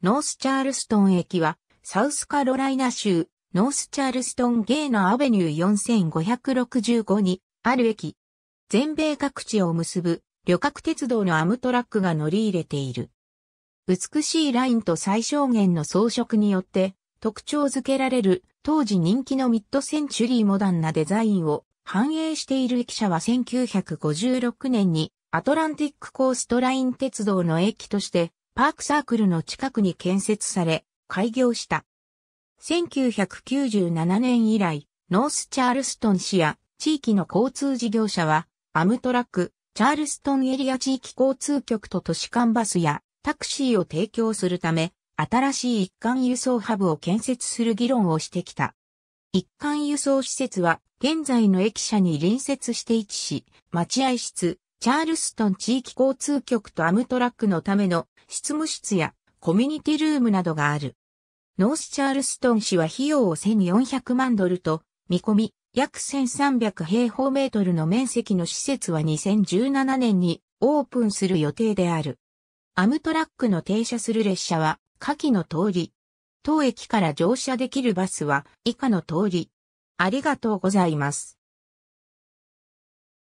ノースチャールストン駅は、サウスカロライナ州、ノースチャールストンゲーナアベニュー4565にある駅。全米各地を結ぶ旅客鉄道のアムトラックが乗り入れている。美しいラインと最小限の装飾によって特徴づけられる当時人気のミッドセンチュリーモダンなデザインを反映している駅舎は1956年にアトランティックコーストライン鉄道の駅としてパークサークルの近くに建設され、開業した。1997年以来、ノースチャールストン市や地域の交通事業者は、アムトラック、チャールストンエリア地域交通局と都市間バスやタクシーを提供するため、新しい一貫輸送ハブを建設する議論をしてきた。一貫輸送施設は現在の駅舎に隣接して位置し、待合室、チャールストン地域交通局とアムトラックのための執務室やコミュニティルームなどがある。ノースチャールストン市は費用を1400万ドルと見込み、約1300平方メートルの面積の施設は2017年にオープンする予定である。アムトラックの停車する列車は下記の通り。当駅から乗車できるバスは以下の通り。ありがとうございます。